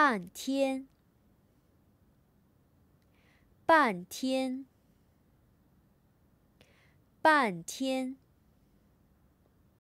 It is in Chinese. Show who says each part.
Speaker 1: 半天，半天，半天。